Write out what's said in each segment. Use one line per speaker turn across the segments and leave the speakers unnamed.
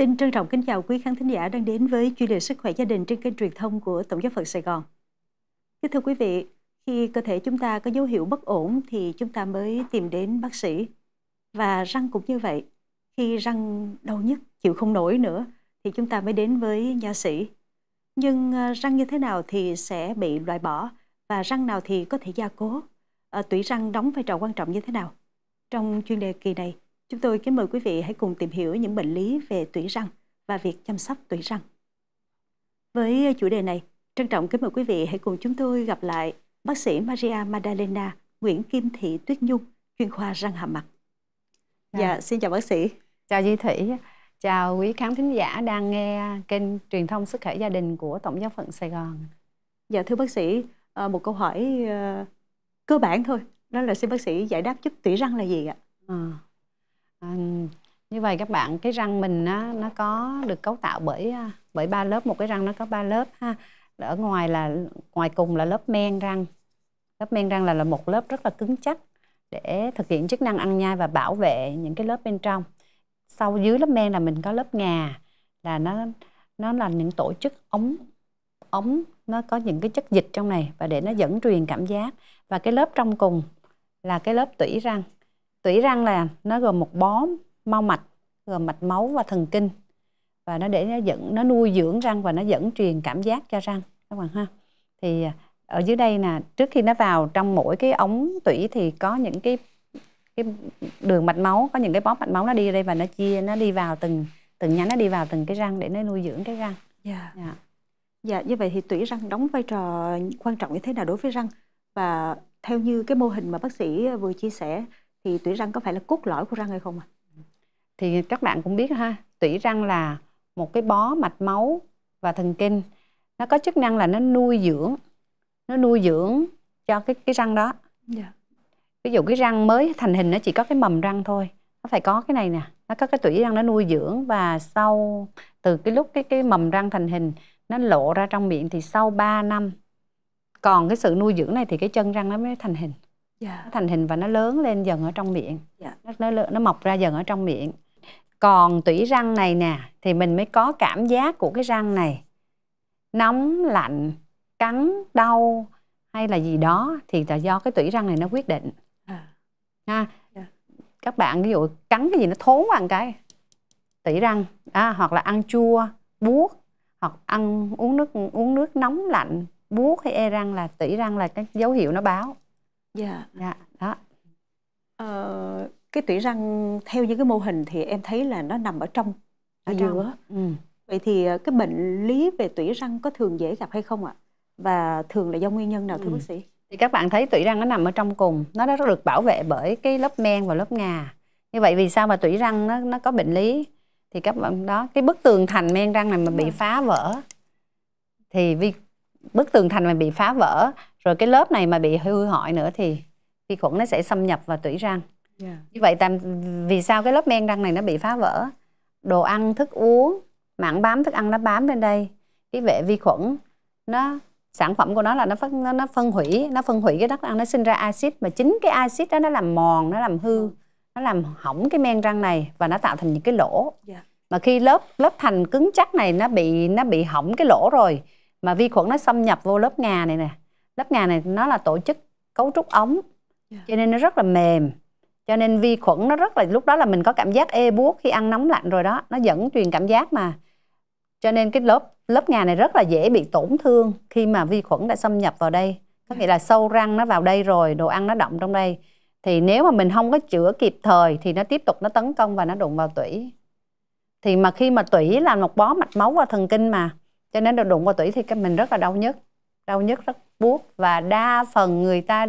Xin trân trọng kính chào quý khán thính giả đang đến với chuyên đề sức khỏe gia đình trên kênh truyền thông của Tổng giáo phận Sài Gòn. Kính thưa quý vị, khi cơ thể chúng ta có dấu hiệu bất ổn thì chúng ta mới tìm đến bác sĩ. Và răng cũng như vậy, khi răng đau nhất chịu không nổi nữa thì chúng ta mới đến với nha sĩ. Nhưng ờ, răng như thế nào thì sẽ bị loại bỏ và răng nào thì có thể gia cố? À, tủy răng đóng vai trò quan trọng như thế nào? Trong chuyên đề kỳ này, Chúng tôi kính mời quý vị hãy cùng tìm hiểu những bệnh lý về tủy răng và việc chăm sóc tủy răng. Với chủ đề này, trân trọng kính mời quý vị hãy cùng chúng tôi gặp lại bác sĩ Maria Madalena Nguyễn Kim Thị Tuyết Nhung, chuyên khoa răng hàm mặt. Dạ, dạ
xin chào bác sĩ. Chào Duy Thủy, chào quý khán thính giả đang nghe kênh truyền thông sức khỏe gia đình của Tổng giáo phận Sài Gòn. Dạ thưa bác sĩ,
ờ, một câu hỏi ờ, cơ bản thôi, đó là xin bác sĩ giải đáp giúp tủy răng là gì ạ?
À à, như vậy các bạn cái răng mình á, nó có được cấu tạo bởi à, bởi ba lớp một cái răng nó có ba lớp ha ở ngoài là ngoài cùng là lớp men răng lớp men răng là là một lớp rất là cứng chắc để thực hiện chức năng ăn nhai và bảo vệ những cái lớp bên trong sau dưới lớp men là mình có lớp ngà là nó nó là những tổ chức ống ống nó có những cái chất dịch trong này và để nó dẫn truyền cảm giác và cái lớp trong cùng là cái lớp tủy răng tủy răng là nó gồm một bó mau mạch gồm mạch máu và thần kinh và nó để nó dẫn nó nuôi dưỡng răng và nó dẫn truyền cảm giác cho răng các bạn ha thì ờ, ở dưới đây là trước khi nó vào trong mỗi cái ống tủy thì có những cái cái đường mạch máu có những cái bó mạch máu nó đi đây và nó chia nó đi vào từng từng nhánh nó đi vào từng cái răng để nó nuôi dưỡng cái răng dạ yeah. Dạ. yeah.
dạ như vậy thì tủy răng đóng vai trò quan trọng như thế nào đối với răng và theo như cái mô hình mà bác sĩ vừa chia sẻ thì tủy răng có
phải là cốt lõi của răng hay không ạ? À? Thì các bạn cũng biết ha, tủy răng là một cái bó mạch máu và thần kinh. Nó có chức năng là nó nuôi dưỡng, nó nuôi dưỡng cho cái cái răng đó. Yeah. Dạ. Ví dụ cái răng mới thành hình nó chỉ có cái mầm răng thôi, nó phải có cái này nè, nó có cái tủy răng nó nuôi dưỡng và sau từ cái lúc cái cái mầm răng thành hình nó lộ ra trong miệng thì sau 3 năm còn cái sự nuôi dưỡng này thì cái chân răng nó mới thành hình yeah. Dạ. nó thành hình và nó lớn lên dần ở trong miệng yeah. Dạ. nó, nó nó mọc ra dần ở trong miệng còn tủy răng này nè thì mình mới có cảm giác của cái răng này nóng lạnh cắn đau hay là gì đó thì là do cái tủy răng này nó quyết định à. ha yeah. Dạ. các bạn ví dụ cắn cái gì nó thốn bằng cái tủy răng à, hoặc là ăn chua buốt hoặc ăn uống nước uống nước nóng lạnh buốt hay e răng là tủy răng là cái dấu hiệu nó báo dạ dạ đó
ờ, cái tủy răng theo những cái mô hình thì em thấy là nó nằm ở trong ở, trong. giữa ừ. vậy thì ờ, cái bệnh lý về tủy răng có thường dễ gặp hay không ạ và thường là do nguyên nhân
nào thưa ừ. bác sĩ thì các bạn thấy tủy răng nó nằm ở trong cùng nó đã được bảo vệ bởi cái lớp men và lớp ngà như vậy vì sao mà tủy răng nó nó có bệnh lý thì các bạn đó cái bức tường thành men răng này mà bị dạ. phá vỡ thì vi bức tường thành mà bị phá vỡ rồi cái lớp này mà bị hư hại nữa thì vi khuẩn nó sẽ xâm nhập vào tủy răng yeah. như vậy tam vì sao cái lớp men răng này nó bị phá vỡ đồ ăn thức uống mảng bám thức ăn nó bám lên đây cái vệ vi khuẩn nó sản phẩm của nó là nó phân nó, nó phân hủy nó phân hủy cái đất ăn nó sinh ra axit mà chính cái axit đó nó làm mòn nó làm hư nó làm hỏng cái men răng này và nó tạo thành những cái lỗ yeah. mà khi lớp lớp thành cứng chắc này nó bị nó bị hỏng cái lỗ rồi mà vi khuẩn nó xâm nhập vô lớp ngà này nè lớp ngà này nó là tổ chức cấu trúc ống dạ. cho nên nó rất là mềm cho nên vi khuẩn nó rất là lúc đó là mình có cảm giác ê buốt khi ăn nóng lạnh rồi đó nó dẫn truyền cảm giác mà cho nên cái lớp lớp ngà này rất là dễ bị tổn thương khi mà vi khuẩn đã xâm nhập vào đây có dạ. nghĩa là sâu răng nó vào đây rồi đồ ăn nó động trong đây thì nếu mà mình không có chữa kịp thời thì nó tiếp tục nó tấn công và nó đụng vào tủy thì mà khi mà tủy là một bó mạch máu và thần kinh mà cho nên là đụng vào tủy thì cái mình rất là đau nhất, đau nhất rất buốt và đa phần người ta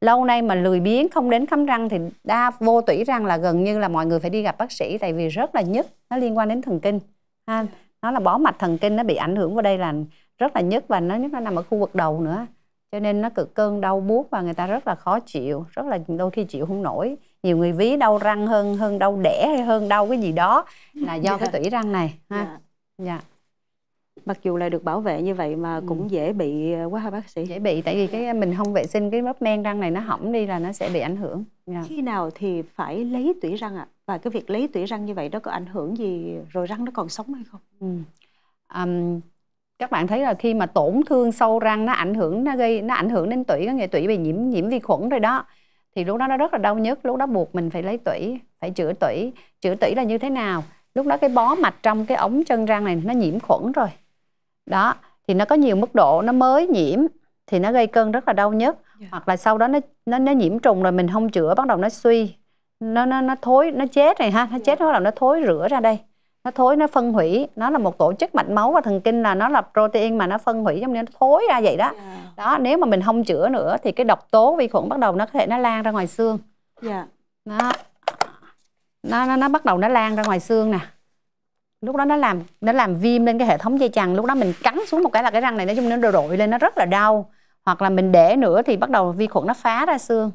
lâu nay mà lười biếng không đến khám răng thì đa vô tủy răng là gần như là mọi người phải đi gặp bác sĩ tại vì rất là nhức nó liên quan đến thần kinh ha nó là bó mạch thần kinh nó bị ảnh hưởng vào đây là rất là nhức và nó nhất nó nằm ở khu vực đầu nữa cho nên nó cực cơn đau buốt và người ta rất là khó chịu rất là đôi khi chịu không nổi nhiều người ví đau răng hơn hơn đau đẻ hay hơn đau cái gì đó là do yeah. Dạ. cái tủy răng này ha dạ yeah. Dạ. yeah mặc dù là được bảo vệ như vậy mà ừ. cũng ừ. dễ bị ờ, quá ha bác sĩ dễ bị tại vì cái mình không vệ sinh cái lớp men răng này nó hỏng đi là nó sẽ bị ảnh hưởng yeah. Dạ. khi nào
thì phải lấy tủy răng ạ à? và cái việc lấy tủy răng như vậy đó có ảnh hưởng gì rồi răng nó còn sống hay không
ừ. um, các bạn thấy là khi mà tổn thương sâu răng nó ảnh hưởng nó gây nó ảnh hưởng đến tủy có nghĩa tủy bị nhiễm nhiễm vi khuẩn rồi đó thì lúc đó nó rất là đau nhức lúc đó buộc mình phải lấy tủy phải chữa tủy chữa tủy là như thế nào lúc đó cái bó mạch trong cái ống chân răng này nó nhiễm khuẩn rồi đó thì nó có nhiều mức độ nó mới nhiễm thì nó gây cơn rất là đau nhức yeah. Dạ. hoặc là sau đó nó nó nó nhiễm trùng rồi mình không chữa bắt đầu nó suy nó nó nó thối nó chết này ha nó dạ. chết nó bắt đầu nó thối rửa ra đây nó thối nó phân hủy nó là một tổ chức mạch máu và thần kinh là nó là protein mà nó phân hủy trong nên nó thối ra vậy đó yeah. Dạ. đó nếu mà mình không chữa nữa thì cái độc tố vi khuẩn bắt đầu nó có thể nó lan ra ngoài xương yeah. đó nó nó nó bắt đầu nó lan ra ngoài xương nè lúc đó nó làm nó làm viêm lên cái hệ thống dây chằng lúc đó mình cắn xuống một cái là cái răng này nói chung nó rội lên nó rất là đau hoặc là mình để nữa thì bắt đầu vi khuẩn nó phá ra xương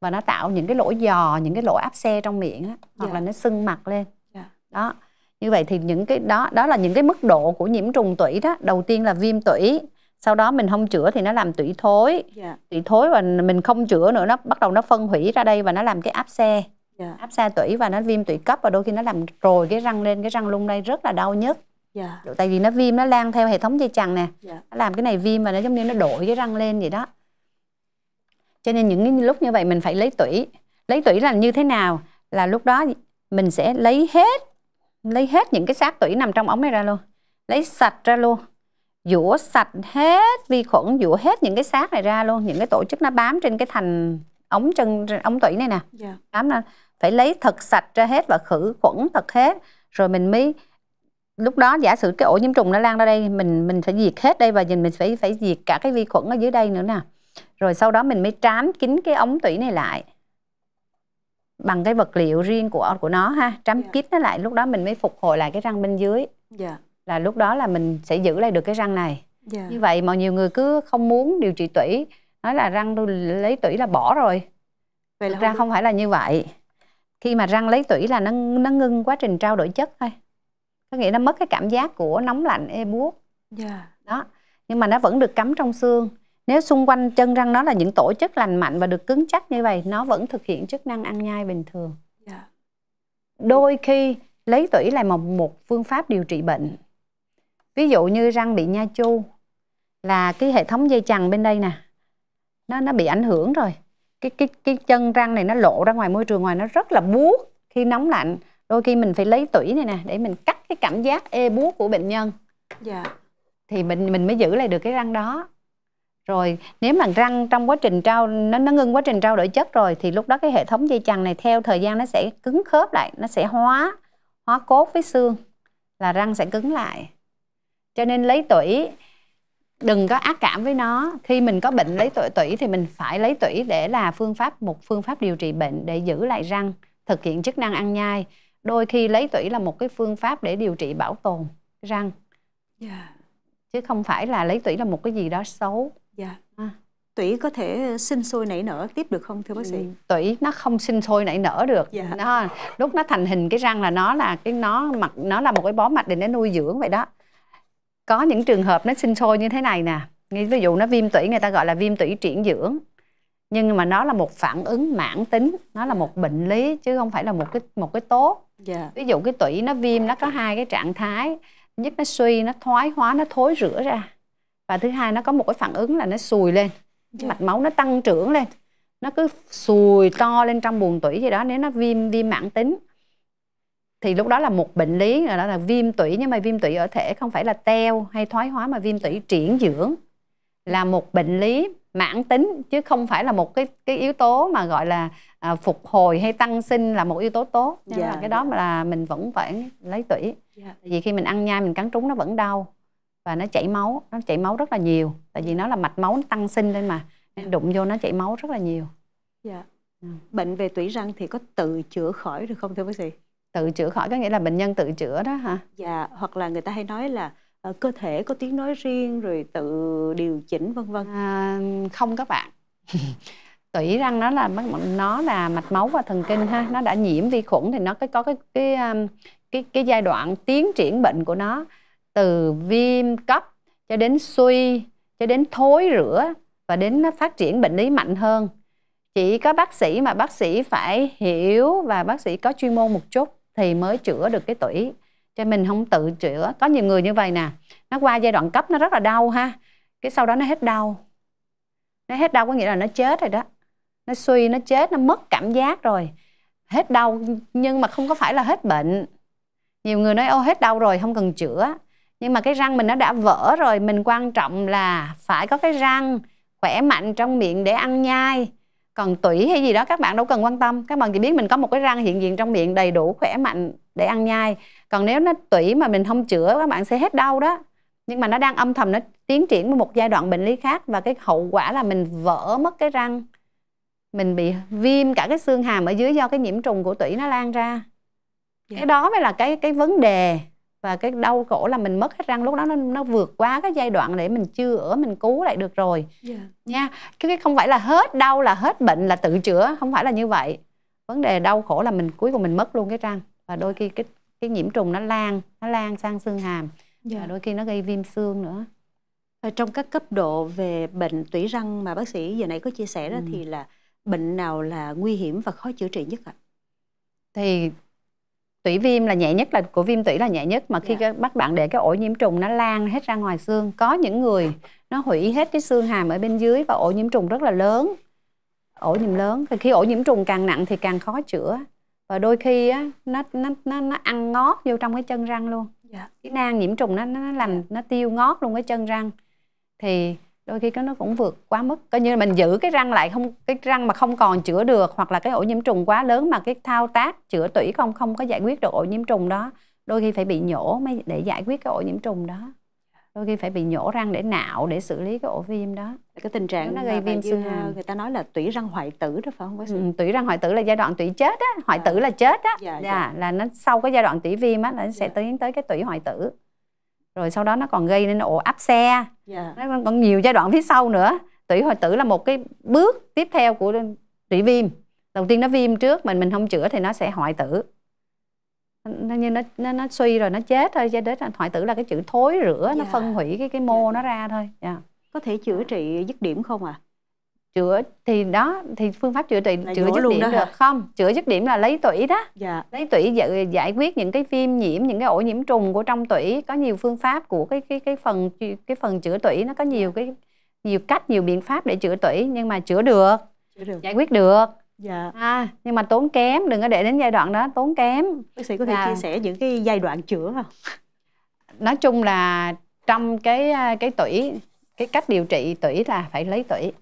và nó tạo những cái lỗ giò những cái lỗ áp xe trong miệng á hoặc yeah. Dạ. là nó sưng mặt lên yeah. Dạ. đó như vậy thì những cái đó đó là những cái mức độ của nhiễm trùng tủy đó đầu tiên là viêm tủy sau đó mình không chữa thì nó làm tủy thối yeah. Dạ. tủy thối và mình không chữa nữa nó bắt đầu nó phân hủy ra đây và nó làm cái áp xe dạ. áp xa tủy và nó viêm tủy cấp và đôi khi nó làm rồi cái răng lên cái răng lung đây rất là đau nhất dạ. tại vì nó viêm nó lan theo hệ thống dây chằng nè dạ. nó làm cái này viêm và nó giống như nó đổi cái răng lên vậy đó cho nên những lúc như vậy mình phải lấy tủy lấy tủy là như thế nào là lúc đó mình sẽ lấy hết lấy hết những cái xác tủy nằm trong ống này ra luôn lấy sạch ra luôn dũa sạch hết vi khuẩn dũa hết những cái xác này ra luôn những cái tổ chức nó bám trên cái thành ống chân ống tủy này nè yeah. Dạ. bám lên phải lấy thật sạch ra hết và khử khuẩn thật hết rồi mình mới lúc đó giả sử cái ổ nhiễm trùng nó lan ra đây mình mình phải diệt hết đây và nhìn mình phải phải diệt cả cái vi khuẩn ở dưới đây nữa nè rồi sau đó mình mới trám kín cái ống tủy này lại bằng cái vật liệu riêng của của nó ha trám yeah. Dạ. kín nó lại lúc đó mình mới phục hồi lại cái răng bên dưới yeah. Dạ. là lúc đó là mình sẽ giữ lại được cái răng này yeah. Dạ. như vậy mà nhiều người cứ không muốn điều trị tủy nói là răng tôi lấy tủy là bỏ rồi vậy là Thật ra không phải là như vậy khi mà răng lấy tủy là nó nó ngưng quá trình trao đổi chất thôi có nghĩa nó mất cái cảm giác của nóng lạnh e buốt yeah. Dạ. đó nhưng mà nó vẫn được cắm trong xương nếu xung quanh chân răng nó là những tổ chức lành mạnh và được cứng chắc như vậy nó vẫn thực hiện chức năng ăn nhai bình thường yeah. Dạ. đôi khi lấy tủy là một một phương pháp điều trị bệnh ví dụ như răng bị nha chu là cái hệ thống dây chằng bên đây nè nó nó bị ảnh hưởng rồi cái cái cái chân răng này nó lộ ra ngoài môi trường ngoài nó rất là buốt khi nóng lạnh đôi khi mình phải lấy tủy này nè để mình cắt cái cảm giác ê buốt của bệnh nhân dạ thì mình mình mới giữ lại được cái răng đó rồi nếu mà răng trong quá trình trao nó nó ngưng quá trình trao đổi chất rồi thì lúc đó cái hệ thống dây chằng này theo thời gian nó sẽ cứng khớp lại nó sẽ hóa hóa cốt với xương là răng sẽ cứng lại cho nên lấy tủy đừng có ác cảm với nó khi mình có bệnh lấy tụy tủy thì mình phải lấy tủy để là phương pháp một phương pháp điều trị bệnh để giữ lại răng thực hiện chức năng ăn nhai đôi khi lấy tủy là một cái phương pháp để điều trị bảo tồn răng yeah. Dạ. chứ không phải là lấy tủy là một cái gì đó xấu yeah. Dạ. à. tủy có thể sinh sôi nảy nở tiếp được không thưa bác sĩ ừ, tủy nó không sinh sôi nảy nở được yeah. Dạ. nó lúc nó thành hình cái răng là nó là cái nó mặt nó là một cái bó mạch để nó nuôi dưỡng vậy đó có những trường hợp nó sinh sôi như thế này nè như ví dụ nó viêm tủy người ta gọi là viêm tủy triển dưỡng nhưng mà nó là một phản ứng mãn tính nó là một bệnh lý chứ không phải là một cái một cái tốt yeah. Dạ. ví dụ cái tủy nó viêm nó có hai cái trạng thái nhất nó suy nó thoái hóa nó thối rửa ra và thứ hai nó có một cái phản ứng là nó sùi lên yeah. Dạ. mạch máu nó tăng trưởng lên nó cứ sùi to lên trong buồng tủy gì đó nếu nó viêm viêm mãn tính thì lúc đó là một bệnh lý là đó là viêm tủy nhưng mà viêm tủy ở thể không phải là teo hay thoái hóa mà viêm tủy triển dưỡng là một bệnh lý mãn tính chứ không phải là một cái cái yếu tố mà gọi là à, phục hồi hay tăng sinh là một yếu tố tốt nhưng yeah, mà cái đó mà dạ. là mình vẫn phải lấy tủy yeah. Dạ. vì khi mình ăn nhai mình cắn trúng nó vẫn đau và nó chảy máu nó chảy máu rất là nhiều tại vì nó là mạch máu nó tăng sinh lên mà dạ. đụng vô nó chảy máu rất là nhiều
yeah. Ừ. bệnh về tủy răng thì có tự chữa
khỏi được không thưa bác sĩ tự chữa khỏi có nghĩa là bệnh nhân tự chữa đó hả
dạ hoặc là người ta hay nói là uh, cơ thể có tiếng nói riêng rồi tự điều chỉnh vân vân à, không các
bạn tủy răng nó là nó là mạch máu và thần kinh ha nó đã nhiễm vi khuẩn thì nó cái có cái cái cái um, cái, cái giai đoạn tiến triển bệnh của nó từ viêm cấp cho đến suy cho đến thối rửa và đến nó phát triển bệnh lý mạnh hơn chỉ có bác sĩ mà bác sĩ phải hiểu và bác sĩ có chuyên môn một chút thì mới chữa được cái tủy cho mình không tự chữa có nhiều người như vậy nè nó qua giai đoạn cấp nó rất là đau ha cái sau đó nó hết đau nó hết đau có nghĩa là nó chết rồi đó nó suy nó chết nó mất cảm giác rồi hết đau nhưng mà không có phải là hết bệnh nhiều người nói ô hết đau rồi không cần chữa nhưng mà cái răng mình nó đã vỡ rồi mình quan trọng là phải có cái răng khỏe mạnh trong miệng để ăn nhai còn tủy hay gì đó các bạn đâu cần quan tâm các bạn chỉ biết mình có một cái răng hiện diện trong miệng đầy đủ khỏe mạnh để ăn nhai còn nếu nó tủy mà mình không chữa các bạn sẽ hết đau đó nhưng mà nó đang âm thầm nó tiến triển với một giai đoạn bệnh lý khác và cái hậu quả là mình vỡ mất cái răng mình bị viêm cả cái xương hàm ở dưới do cái nhiễm trùng của tủy nó lan ra yeah. Dạ. cái đó mới là cái cái vấn đề và cái đau khổ là mình mất hết răng lúc đó nó nó vượt qua cái giai đoạn để mình chưa ở mình cứu lại được rồi yeah. Dạ. nha cái không phải là hết đau là hết bệnh là tự chữa không phải là như vậy vấn đề đau khổ là mình cuối cùng mình mất luôn cái răng và đôi khi cái cái nhiễm trùng nó lan nó lan sang xương hàm yeah. Dạ. và đôi khi nó gây viêm xương nữa và trong các cấp độ về bệnh tủy răng mà bác sĩ giờ nãy có chia sẻ đó ừ. thì là bệnh nào là nguy hiểm và khó chữa trị nhất ạ? Thì tủy viêm là nhẹ nhất là của viêm tủy là nhẹ nhất mà khi yeah. Dạ. các bạn để cái ổ nhiễm trùng nó lan hết ra ngoài xương có những người nó hủy hết cái xương hàm ở bên dưới và ổ nhiễm trùng rất là lớn ổ nhiễm lớn thì khi ổ nhiễm trùng càng nặng thì càng khó chữa và đôi khi á, nó, nó nó nó ăn ngót vô trong cái chân răng luôn yeah. Dạ. cái nang nhiễm trùng nó nó làm dạ. nó tiêu ngót luôn cái chân răng thì đôi khi nó cũng vượt quá mức coi như mình giữ cái răng lại không cái răng mà không còn chữa được hoặc là cái ổ nhiễm trùng quá lớn mà cái thao tác chữa tủy không không có giải quyết được ổ nhiễm trùng đó đôi khi phải bị nhổ mới để giải quyết cái ổ nhiễm trùng đó đôi khi phải bị nhổ răng để nạo để xử lý cái ổ viêm đó cái tình trạng nó gây viêm xương hàm người ta nói là tủy răng hoại tử đó phải không bác ừ, sĩ ừ, tủy răng hoại tử là giai đoạn tủy chết á hoại à. tử là chết á dạ, dạ. dạ là nó sau cái giai đoạn tủy viêm á là nó sẽ dạ. tiến tới cái tủy hoại tử rồi sau đó nó còn gây nên ổ áp xe yeah. Dạ. nó còn nhiều giai đoạn phía sau nữa tủy hoại tử là một cái bước tiếp theo của tủy viêm đầu tiên nó viêm trước mình mình không chữa thì nó sẽ hoại tử nó như nó nó, nó suy rồi nó chết thôi cho đến hoại tử là cái chữ thối rửa yeah. nó dạ. phân hủy cái cái mô yeah. Dạ. nó ra thôi yeah. có thể chữa trị dứt điểm không ạ à? chữa thì đó thì phương pháp chữa trị chữa dứt điểm được không chữa dứt điểm là lấy tủy đó dạ. lấy tủy giải, giải quyết những cái viêm nhiễm những cái ổ nhiễm trùng của trong tủy có nhiều phương pháp của cái cái cái phần cái phần chữa tủy nó có nhiều dạ. cái nhiều cách nhiều biện pháp để chữa tủy nhưng mà chữa được, chữa được. giải quyết được dạ. à, nhưng mà tốn kém đừng có để đến giai đoạn đó tốn kém bác sĩ có thể à. chia sẻ những cái giai đoạn chữa không nói chung là trong cái à, cái tủy cái cách điều trị tủy là phải lấy tủy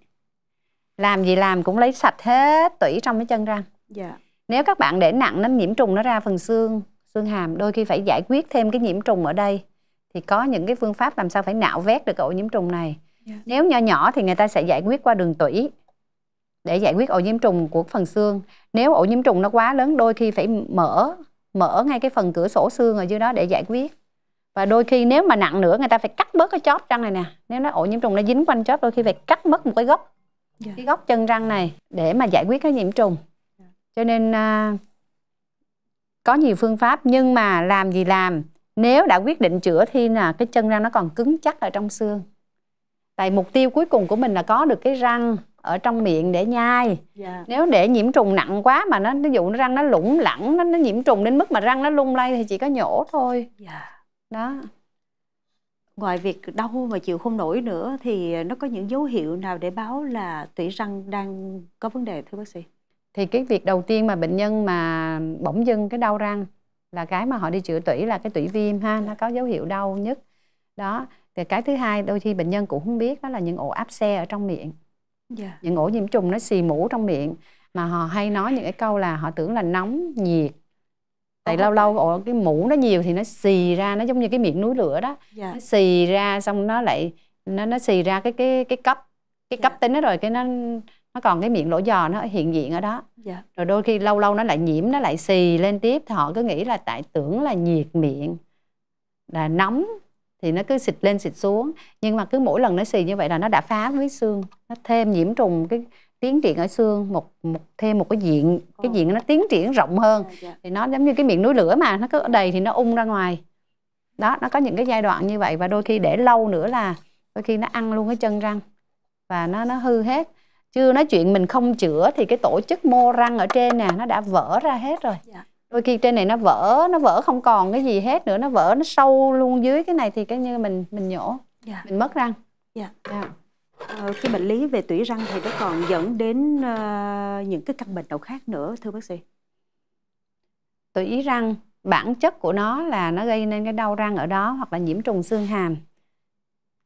làm gì làm cũng lấy sạch hết tủy trong cái chân răng dạ. nếu các bạn để nặng nó nhiễm trùng nó ra phần xương xương hàm đôi khi phải giải quyết thêm cái nhiễm trùng ở đây thì có những cái phương pháp làm sao phải nạo vét được ổ nhiễm trùng này dạ. nếu nhỏ nhỏ thì người ta sẽ giải quyết qua đường tủy để giải quyết ổ nhiễm trùng của phần xương nếu ổ nhiễm trùng nó quá lớn đôi khi phải mở mở ngay cái phần cửa sổ xương ở dưới đó để giải quyết và đôi khi nếu mà nặng nữa người ta phải cắt bớt cái chóp răng này nè nếu nó ổ nhiễm trùng nó dính quanh chóp đôi khi phải cắt mất một cái gốc yeah. Dạ. cái góc chân răng này để mà giải quyết cái nhiễm trùng dạ. cho nên à, có nhiều phương pháp nhưng mà làm gì làm nếu đã quyết định chữa thì là cái chân răng nó còn cứng chắc ở trong xương tại mục tiêu cuối cùng của mình là có được cái răng ở trong miệng để nhai yeah. Dạ. nếu để nhiễm trùng nặng quá mà nó ví dụ nó răng nó lủng lẳng nó, nó nhiễm trùng đến mức mà răng nó lung lay thì chỉ có nhổ thôi yeah. đó
ngoài việc đau mà chịu không nổi nữa thì nó có những dấu hiệu nào để báo là tủy răng đang có vấn đề thưa bác sĩ
thì cái việc đầu tiên mà bệnh nhân mà bỗng dưng cái đau răng là cái mà họ đi chữa tủy là cái tủy viêm ha nó có dấu hiệu đau nhất đó thì cái thứ hai đôi khi bệnh nhân cũng không biết đó là những ổ áp xe ở trong miệng yeah. Dạ. những ổ nhiễm trùng nó xì mũ trong miệng mà họ hay nói những cái câu là họ tưởng là nóng nhiệt tại lâu lâu ồ, cái mũ nó nhiều thì nó xì ra nó giống như cái miệng núi lửa đó dạ. nó xì ra xong nó lại nó nó xì ra cái cái cái cấp cái dạ. cấp tính đó rồi cái nó nó còn cái miệng lỗ giò nó hiện diện ở đó dạ. rồi đôi khi lâu lâu nó lại nhiễm nó lại xì lên tiếp thì họ cứ nghĩ là tại tưởng là nhiệt miệng là nóng thì nó cứ xịt lên xịt xuống nhưng mà cứ mỗi lần nó xì như vậy là nó đã phá với xương nó thêm nhiễm trùng cái tiến triển ở xương một một thêm một cái diện cái ờ. diện nó tiến triển rộng hơn dạ, dạ. thì nó giống như cái miệng núi lửa mà nó cứ ở đầy thì nó ung ra ngoài đó nó có những cái giai đoạn như vậy và đôi khi để lâu nữa là đôi khi nó ăn luôn cái chân răng và nó nó hư hết chưa nói chuyện mình không chữa thì cái tổ chức mô răng ở trên nè nó đã vỡ ra hết rồi dạ. đôi khi trên này nó vỡ nó vỡ không còn cái gì hết nữa nó vỡ nó sâu luôn dưới cái này thì cái như mình mình nhổ mình mất răng yeah. Yeah
cái ờ, bệnh lý về tủy răng thì
nó còn dẫn đến ờ, những cái căn bệnh nào khác nữa thưa bác sĩ tủy răng bản chất của nó là nó gây nên cái đau răng ở đó hoặc là nhiễm trùng xương hàm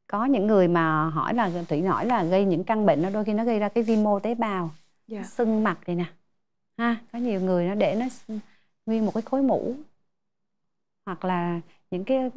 có những người mà hỏi là thủy nói là gây những căn bệnh nó đôi khi nó gây ra cái vi mô tế bào yeah. Dạ. sưng mặt này nè ha có nhiều người nó để nó nguyên một cái khối mũ hoặc là những cái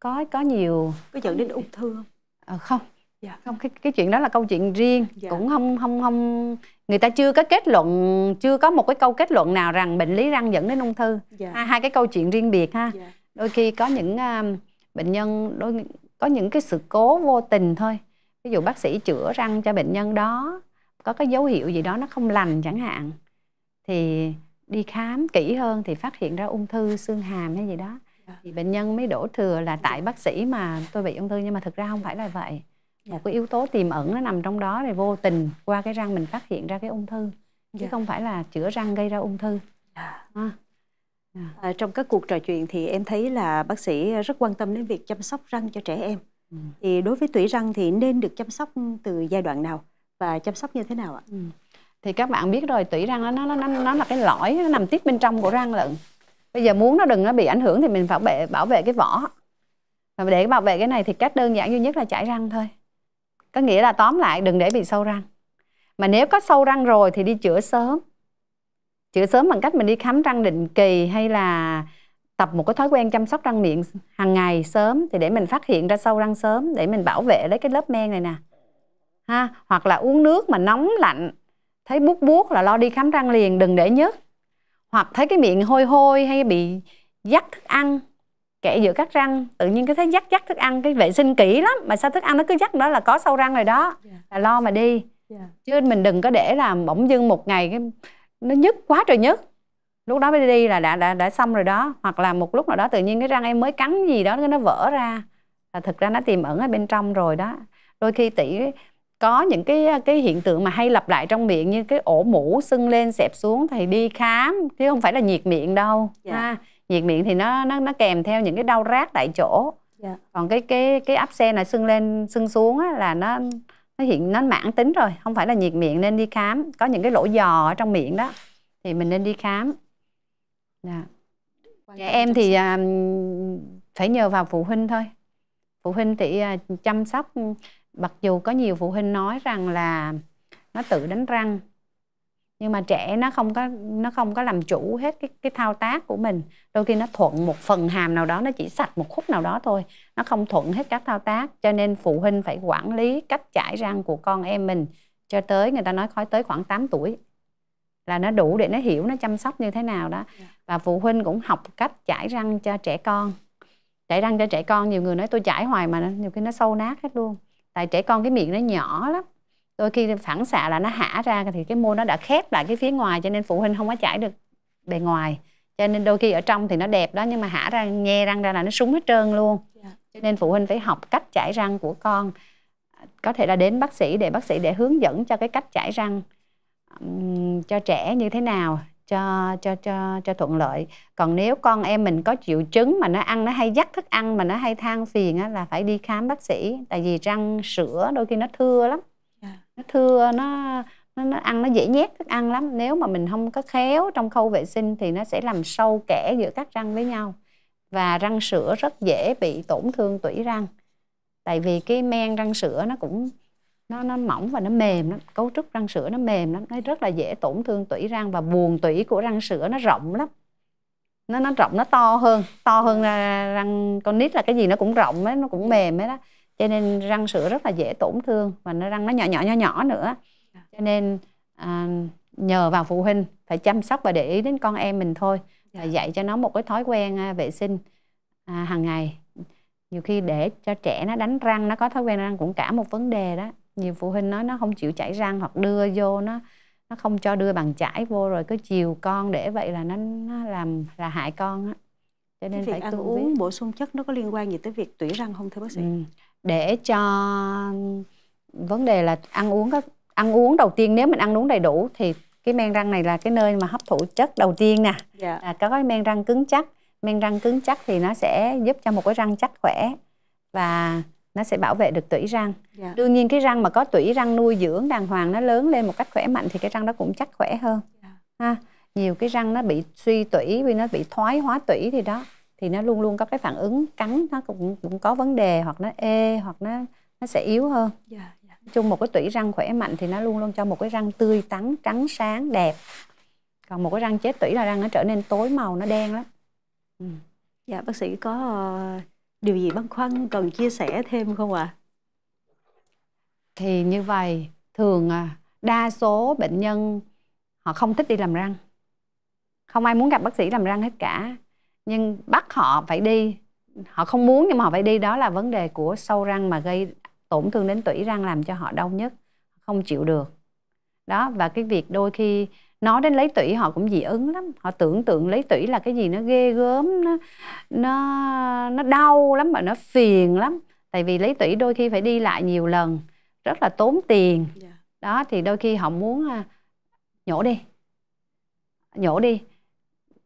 có có nhiều có dẫn đến ung thư không à, không dạ. không cái cái chuyện đó là câu chuyện riêng dạ. cũng không không không người ta chưa có kết luận chưa có một cái câu kết luận nào rằng bệnh lý răng dẫn đến ung thư dạ. à, hai cái câu chuyện riêng biệt ha dạ. đôi khi có những uh, bệnh nhân đôi có những cái sự cố vô tình thôi ví dụ bác sĩ chữa răng cho bệnh nhân đó có cái dấu hiệu gì đó nó không lành chẳng hạn thì đi khám kỹ hơn thì phát hiện ra ung thư xương hàm hay gì đó dạ. thì bệnh nhân mới đổ thừa là dạ. tại bác sĩ mà tôi bị ung thư nhưng mà thực ra không phải là vậy một dạ, cái yếu tố tiềm ẩn nó nằm trong đó rồi vô tình qua cái răng mình phát hiện ra cái ung thư chứ dạ. không phải là chữa răng gây ra ung thư dạ. à.
À, trong các cuộc trò chuyện thì em thấy là bác sĩ rất quan tâm đến việc chăm sóc răng cho trẻ em ừ. thì đối với tủy răng thì nên được chăm sóc từ giai đoạn nào và chăm
sóc như thế nào ạ ừ. thì các bạn biết rồi tủy răng nó nó nó nó là cái lõi nó nằm tiếp bên trong của răng lận bây giờ muốn nó đừng nó bị ảnh hưởng thì mình phải bảo vệ bảo vệ cái vỏ và để bảo vệ cái này thì cách đơn giản duy nhất là chải răng thôi có nghĩa là tóm lại đừng để bị sâu răng mà nếu có sâu răng rồi thì đi chữa sớm chữa sớm bằng cách mình đi khám răng định kỳ hay là tập một cái thói quen chăm sóc răng miệng hàng ngày sớm thì để mình phát hiện ra sâu răng sớm để mình bảo vệ lấy cái lớp men này nè ha hoặc là uống nước mà nóng lạnh thấy buốt buốt là lo đi khám răng liền đừng để nhớt hoặc thấy cái miệng hôi hôi hay bị dắt thức ăn kẽ giữa các răng tự nhiên cái thấy dắt dắt thức ăn cái vệ sinh kỹ lắm mà sao thức ăn nó cứ dắt đó là có sâu răng rồi đó là dạ. lo mà đi yeah. Dạ. chứ mình đừng có để làm bỗng dưng một ngày cái nó nhức quá trời nhức lúc đó mới đi là đã đã đã xong rồi đó hoặc là một lúc nào đó tự nhiên cái răng em mới cắn gì đó nó vỡ ra là thực ra nó tiềm ẩn ở bên trong rồi đó đôi khi tỷ có những cái cái hiện tượng mà hay lặp lại trong miệng như cái ổ mũ sưng lên xẹp xuống thì đi khám chứ không phải là nhiệt miệng đâu yeah. Dạ. ha nhiệt miệng thì nó nó nó kèm theo những cái đau rát tại chỗ yeah. Dạ. còn cái cái cái áp xe này sưng lên sưng xuống á, là nó nó hiện nó mãn tính rồi không phải là nhiệt miệng nên đi khám có những cái lỗ giò ở trong miệng đó thì mình nên đi khám yeah. Dạ. Dạ, trẻ em thì à, phải nhờ vào phụ huynh thôi phụ huynh thì à, chăm sóc mặc dù có nhiều phụ huynh nói rằng là nó tự đánh răng nhưng mà trẻ nó không có nó không có làm chủ hết cái cái thao tác của mình đôi khi nó thuận một phần hàm nào đó nó chỉ sạch một khúc nào đó thôi nó không thuận hết các thao tác cho nên phụ huynh phải quản lý cách chải răng của con em mình cho tới người ta nói khói tới khoảng 8 tuổi là nó đủ để nó hiểu nó chăm sóc như thế nào đó dạ. và phụ huynh cũng học cách chải răng cho trẻ con chải răng cho trẻ con nhiều người nói tôi chải hoài mà nhiều khi nó sâu nát hết luôn tại trẻ con cái miệng nó nhỏ lắm đôi khi phản xạ là nó hả ra thì cái mô nó đã khép lại cái phía ngoài cho nên phụ huynh không có chảy được bề ngoài cho nên đôi khi ở trong thì nó đẹp đó nhưng mà hả ra nghe răng ra là nó súng hết trơn luôn dạ, cho nên phụ huynh phải học cách chảy răng của con có thể là đến bác sĩ để bác sĩ để hướng dẫn cho cái cách chảy răng um, cho trẻ như thế nào cho cho cho cho thuận lợi còn nếu con em mình có triệu chứng mà nó ăn nó hay dắt thức ăn mà nó hay than phiền á, là phải đi khám bác sĩ tại vì răng sữa đôi khi nó thưa lắm nó thưa nó nó, nó ăn nó dễ nhét thức ăn lắm nếu mà mình không có khéo trong khâu vệ sinh thì nó sẽ làm sâu kẽ giữa các răng với nhau và răng sữa rất dễ bị tổn thương tủy răng tại vì cái men răng sữa nó cũng nó nó mỏng và nó mềm lắm cấu trúc răng sữa nó mềm lắm nó rất là dễ tổn thương tủy răng và buồng tủy của răng sữa nó rộng lắm nó nó rộng nó to hơn to hơn là răng con nít là cái gì nó cũng rộng ấy nó cũng mềm ấy đó cho nên răng sữa rất là dễ tổn thương và nó răng nó nhỏ nhỏ nhỏ nhỏ nữa dạ. cho nên à, nhờ vào phụ huynh phải chăm sóc và để ý đến con em mình thôi dạ. và dạy cho nó một cái thói quen à, vệ sinh à, hàng ngày nhiều khi để cho trẻ nó đánh răng nó có thói quen răng cũng cả một vấn đề đó nhiều phụ huynh nói nó không chịu chảy răng hoặc đưa vô nó nó không cho đưa bằng chải vô rồi cứ chiều con để vậy là nó, nó làm là hại con á cho nên cái việc phải ăn uống biết. bổ
sung chất nó có liên quan gì tới việc tủy răng không thưa
bác sĩ ừ để cho vấn đề là ăn uống các ăn uống đầu tiên nếu mình ăn uống đầy đủ thì cái men răng này là cái nơi mà hấp thụ chất đầu tiên nè yeah. Dạ. à, có cái men răng cứng chắc men răng cứng chắc thì nó sẽ giúp cho một cái răng chắc khỏe và nó sẽ bảo vệ được tủy răng yeah. Dạ. đương nhiên cái răng mà có tủy răng nuôi dưỡng đàng hoàng nó lớn lên một cách khỏe mạnh thì cái răng đó cũng chắc khỏe hơn yeah. Dạ. ha nhiều cái răng nó bị suy tủy vì nó bị thoái hóa tủy thì đó thì nó luôn luôn có cái phản ứng cắn nó cũng cũng có vấn đề hoặc nó ê hoặc nó nó sẽ yếu hơn yeah, dạ, yeah. Dạ. chung một cái tủy răng khỏe mạnh thì nó luôn luôn cho một cái răng tươi tắn trắng sáng đẹp còn một cái răng chết tủy là răng nó trở nên tối màu nó đen lắm ừ. dạ bác sĩ có ờ, điều gì băn khoăn cần chia sẻ thêm không ạ à? thì như vậy thường à, đa số bệnh nhân họ không thích đi làm răng không ai muốn gặp bác sĩ làm răng hết cả nhưng bắt họ phải đi họ không muốn nhưng mà họ phải đi đó là vấn đề của sâu răng mà gây tổn thương đến tủy răng làm cho họ đau nhất không chịu được đó và cái việc đôi khi nó đến lấy tủy họ cũng dị ứng lắm họ tưởng tượng lấy tủy là cái gì nó ghê gớm nó nó, nó đau lắm mà nó phiền lắm tại vì lấy tủy đôi khi phải đi lại nhiều lần rất là tốn tiền dạ. đó thì đôi khi họ muốn à, nhổ đi nhổ đi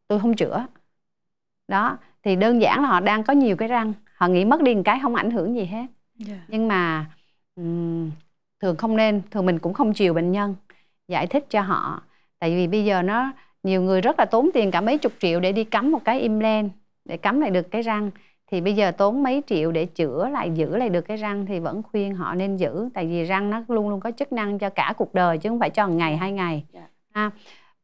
tôi không chữa đó thì đơn giản là họ đang có nhiều cái răng họ nghĩ mất đi một cái không ảnh hưởng gì hết yeah. Dạ. nhưng mà um, thường không nên thường mình cũng không chiều bệnh nhân giải thích cho họ tại vì bây giờ nó nhiều người rất là tốn tiền cả mấy chục triệu để đi cắm một cái implant để cắm lại được cái răng thì bây giờ tốn mấy triệu để chữa lại giữ lại được cái răng thì vẫn khuyên họ nên giữ tại vì răng nó luôn luôn có chức năng cho cả cuộc đời chứ không phải cho một ngày hai ngày yeah. Dạ. ha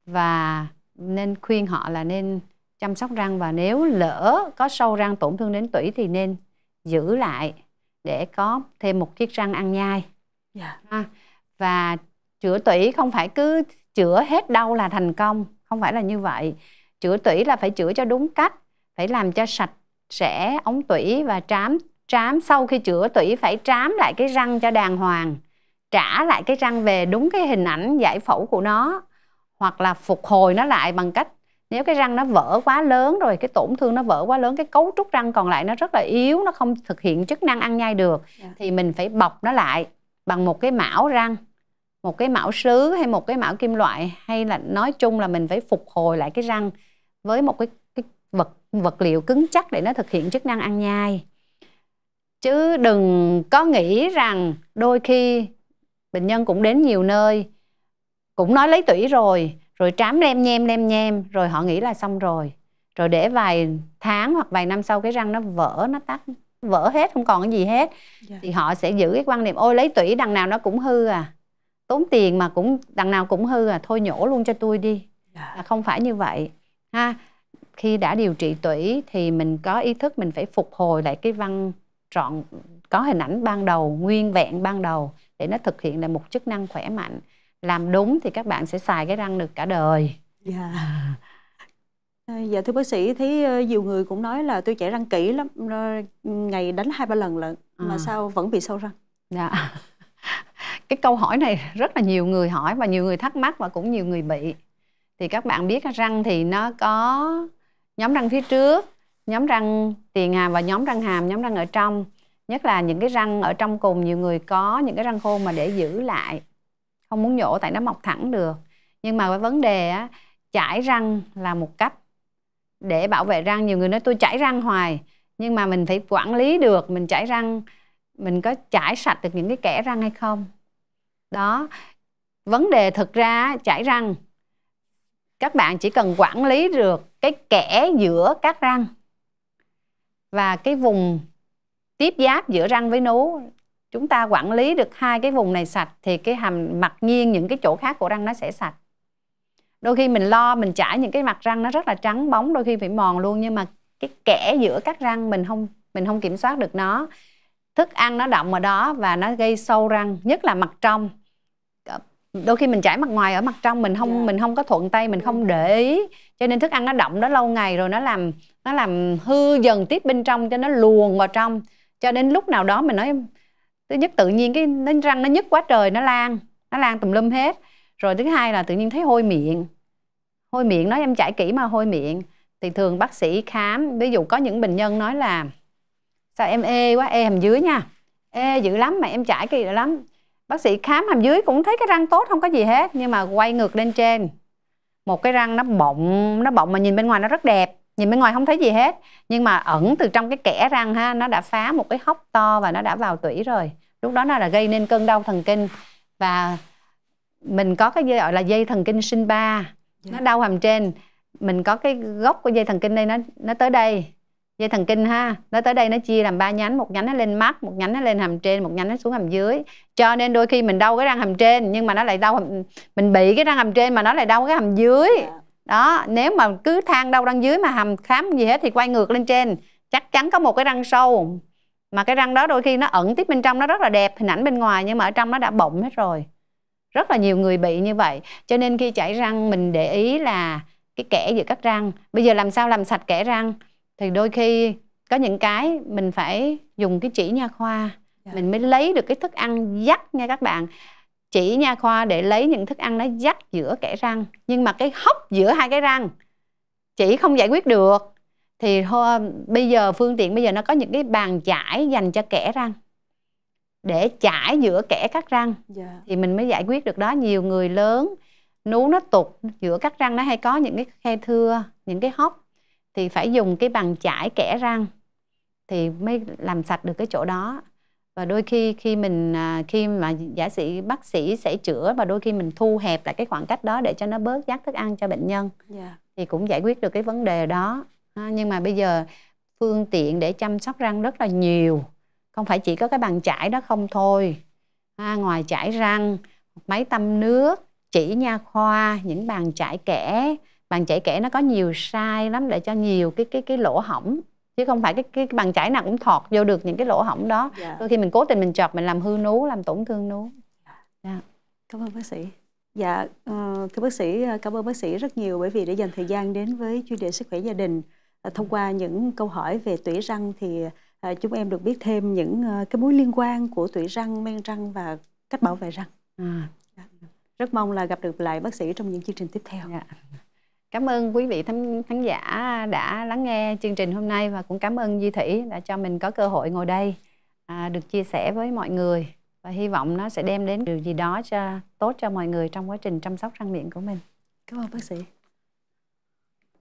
và nên khuyên họ là nên chăm sóc răng và nếu lỡ có sâu răng tổn thương đến tủy thì nên giữ lại để có thêm một chiếc răng ăn nhai yeah. Dạ. à, và chữa tủy không phải cứ chữa hết đau là thành công không phải là như vậy chữa tủy là phải chữa cho đúng cách phải làm cho sạch sẽ ống tủy và trám trám sau khi chữa tủy phải trám lại cái răng cho đàng hoàng trả lại cái răng về đúng cái hình ảnh giải phẫu của nó hoặc là phục hồi nó lại bằng cách nếu cái răng nó vỡ quá lớn rồi cái tổn thương nó vỡ quá lớn cái cấu trúc răng còn lại nó rất là yếu nó không thực hiện chức năng ăn nhai được yeah. Dạ. thì mình phải bọc nó lại bằng một cái mảo răng một cái mảo sứ hay một cái mảo kim loại hay là nói chung là mình phải phục hồi lại cái răng với một cái, cái vật vật liệu cứng chắc để nó thực hiện chức năng ăn nhai chứ đừng có nghĩ rằng đôi khi bệnh nhân cũng đến nhiều nơi cũng nói lấy tủy rồi rồi trám lem nhem lem nhem rồi họ nghĩ là xong rồi rồi để vài tháng hoặc vài năm sau cái răng nó vỡ nó tắt vỡ hết không còn cái gì hết yeah. Dạ. thì họ sẽ giữ cái quan niệm ôi lấy tủy đằng nào nó cũng hư à tốn tiền mà cũng đằng nào cũng hư à thôi nhổ luôn cho tôi đi yeah. Dạ. à, không phải như vậy ha khi đã điều trị tủy thì mình có ý thức mình phải phục hồi lại cái văn trọn có hình ảnh ban đầu nguyên vẹn ban đầu để nó thực hiện lại một chức năng khỏe mạnh làm đúng thì các bạn sẽ xài cái răng được cả đời yeah. Dạ. Ờ,
dạ thưa bác sĩ thấy ờ, nhiều người cũng nói là tôi chảy răng kỹ lắm ừ, ngày đánh hai ba lần lận
ờ. mà sao vẫn bị sâu răng. Dạ. Cái câu hỏi này rất là nhiều người hỏi và nhiều người thắc mắc và cũng nhiều người bị. Thì các bạn biết răng thì nó có nhóm răng phía trước, nhóm răng tiền hàm và nhóm răng hàm, nhóm răng ở trong. Nhất là những cái răng ở trong cùng nhiều người có những cái răng khô mà để giữ lại không muốn nhổ tại nó mọc thẳng được nhưng mà cái vấn đề á chải răng là một cách để bảo vệ răng nhiều người nói tôi chảy răng hoài nhưng mà mình phải quản lý được mình chảy răng mình có chải sạch được những cái kẽ răng hay không đó vấn đề thực ra chảy răng các bạn chỉ cần quản lý được cái kẽ giữa các răng và cái vùng tiếp giáp giữa răng với nú chúng ta quản lý được hai cái vùng này sạch thì cái hàm mặt nghiêng những cái chỗ khác của răng nó sẽ sạch đôi khi mình lo mình chải những cái mặt răng nó rất là trắng bóng đôi khi phải mòn luôn nhưng mà cái kẽ giữa các răng mình không mình không kiểm soát được nó thức ăn nó động ở đó và nó gây sâu răng nhất là mặt trong đôi khi mình chải mặt ngoài ở mặt trong mình không yeah. Dạ. mình không có thuận tay mình không để ý cho nên thức ăn nó động đó lâu ngày rồi nó làm nó làm hư dần tiếp bên trong cho nó luồn vào trong cho đến lúc nào đó mình nói thứ nhất tự nhiên cái nó răng nó nhức quá trời nó lan nó lan tùm lum hết rồi thứ hai là tự nhiên thấy hôi miệng hôi miệng nói em chảy kỹ mà hôi miệng thì thường bác sĩ khám ví dụ có những bệnh nhân nói là sao em ê quá ê hàm dưới nha ê dữ lắm mà em chảy kỳ lắm bác sĩ khám hàm dưới cũng thấy cái răng tốt không có gì hết nhưng mà quay ngược lên trên một cái răng nó bọng nó bọng mà nhìn bên ngoài nó rất đẹp nhìn bên ngoài không thấy gì hết nhưng mà ẩn từ trong cái kẽ răng ha nó đã phá một cái hốc to và nó đã vào tủy rồi lúc đó nó là gây nên cơn đau thần kinh và mình có cái dây gọi là dây thần kinh sinh ba nó dạ. đau hàm trên mình có cái gốc của dây thần kinh đây nó nó tới đây dây thần kinh ha nó tới đây nó chia làm ba nhánh một nhánh nó lên mắt một nhánh nó lên hàm trên một nhánh nó xuống hàm dưới cho nên đôi khi mình đau cái răng hàm trên nhưng mà nó lại đau mình bị cái răng hàm trên mà nó lại đau cái hàm dưới dạ. đó nếu mà cứ than đau răng dưới mà hàm khám gì hết thì quay ngược lên trên chắc chắn có một cái răng sâu mà cái răng đó đôi khi nó ẩn tiếp bên trong nó rất là đẹp hình ảnh bên ngoài nhưng mà ở trong nó đã bọng hết rồi rất là nhiều người bị như vậy cho nên khi chảy răng mình để ý là cái kẽ giữa các răng bây giờ làm sao làm sạch kẽ răng thì đôi khi có những cái mình phải dùng cái chỉ nha khoa dạ. mình mới lấy được cái thức ăn dắt nha các bạn chỉ nha khoa để lấy những thức ăn nó dắt giữa kẽ răng nhưng mà cái hốc giữa hai cái răng chỉ không giải quyết được thì thôi bây giờ phương tiện bây giờ nó có những cái bàn chải dành cho kẻ răng để chải giữa kẻ cắt răng yeah. Dạ. thì mình mới giải quyết được đó nhiều người lớn nú nó tụt giữa cắt răng nó hay có những cái khe thưa những cái hốc thì phải dùng cái bàn chải kẻ răng thì mới làm sạch được cái chỗ đó và đôi khi khi mình à, khi mà giả sĩ bác sĩ sẽ chữa và đôi khi mình thu hẹp lại cái khoảng cách đó để cho nó bớt giác thức ăn cho bệnh nhân yeah. Dạ. thì cũng giải quyết được cái vấn đề đó à, nhưng mà bây giờ phương tiện để chăm sóc răng rất là nhiều không phải chỉ có cái bàn chải đó không thôi à, ngoài chải răng máy tăm nước chỉ nha khoa những bàn chải kẽ, bàn chải kẽ nó có nhiều sai lắm để cho nhiều cái cái cái lỗ hỏng chứ không phải cái cái bàn chải nào cũng thọt vô được những cái lỗ hỏng đó yeah. Dạ. đôi khi mình cố tình mình chọt mình làm hư nú làm tổn thương nú yeah. Dạ. cảm ơn bác sĩ
dạ ờ, thưa bác sĩ ờ, cảm ơn bác sĩ rất nhiều bởi vì đã dành thời gian đến với chuyên đề sức khỏe gia đình Ờ, thông qua những câu hỏi về tủy răng thì ờ, chúng em được biết thêm những ờ, cái mối liên quan của tủy răng, men răng và cách bảo vệ răng. À. Rất
mong là gặp được lại bác sĩ trong những chương trình tiếp theo. Dạ. Cảm ơn quý vị thám, khán giả đã lắng nghe chương trình hôm nay và cũng cảm ơn Duy Thủy đã cho mình có cơ hội ngồi đây à, được chia sẻ với mọi người và hy vọng nó sẽ đem đến điều gì đó cho tốt cho mọi người trong quá trình chăm sóc răng miệng của mình. Cảm ơn bác sĩ.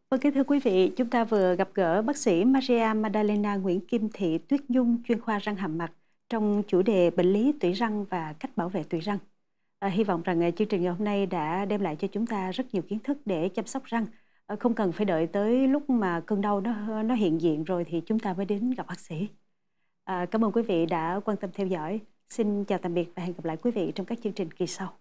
Vâng, kính thưa quý vị, chúng ta vừa gặp gỡ bác sĩ Maria Madalena Nguyễn Kim Thị Tuyết Dung, chuyên khoa răng hàm mặt trong chủ đề bệnh lý tủy răng và cách bảo vệ tủy răng. À, hy vọng rằng à, chương trình ngày hôm nay đã đem lại cho chúng ta rất nhiều kiến thức để chăm sóc răng. À, không cần phải đợi tới lúc mà cơn đau nó nó hiện diện rồi thì chúng ta mới đến gặp bác sĩ. À, cảm ơn quý vị đã quan tâm theo dõi. Xin chào tạm biệt và hẹn gặp lại quý vị trong các chương trình kỳ sau.